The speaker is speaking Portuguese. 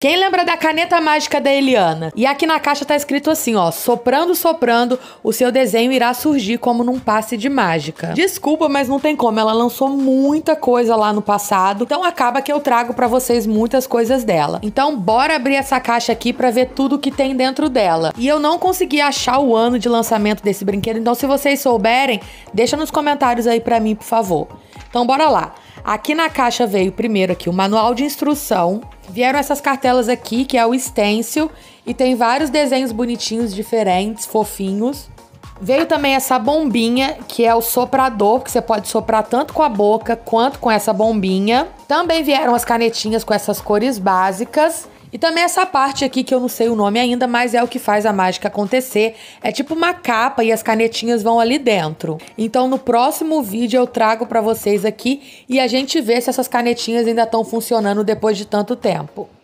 Quem lembra da caneta mágica da Eliana? E aqui na caixa tá escrito assim, ó: "Soprando, soprando, o seu desenho irá surgir como num passe de mágica". Desculpa, mas não tem como, ela lançou muita coisa lá no passado, então acaba que eu trago para vocês muitas coisas dela. Então bora abrir essa caixa aqui para ver tudo que tem dentro dela. E eu não consegui achar o ano de lançamento desse brinquedo, então se vocês souberem, deixa nos comentários aí para mim, por favor. Então bora lá. Aqui na caixa veio primeiro aqui o manual de instrução. Vieram essas cartelas aqui, que é o stencil, e tem vários desenhos bonitinhos, diferentes, fofinhos. Veio também essa bombinha, que é o soprador, que você pode soprar tanto com a boca quanto com essa bombinha. Também vieram as canetinhas com essas cores básicas. E também essa parte aqui que eu não sei o nome ainda, mas é o que faz a mágica acontecer. É tipo uma capa e as canetinhas vão ali dentro. Então no próximo vídeo eu trago para vocês aqui e a gente vê se essas canetinhas ainda estão funcionando depois de tanto tempo.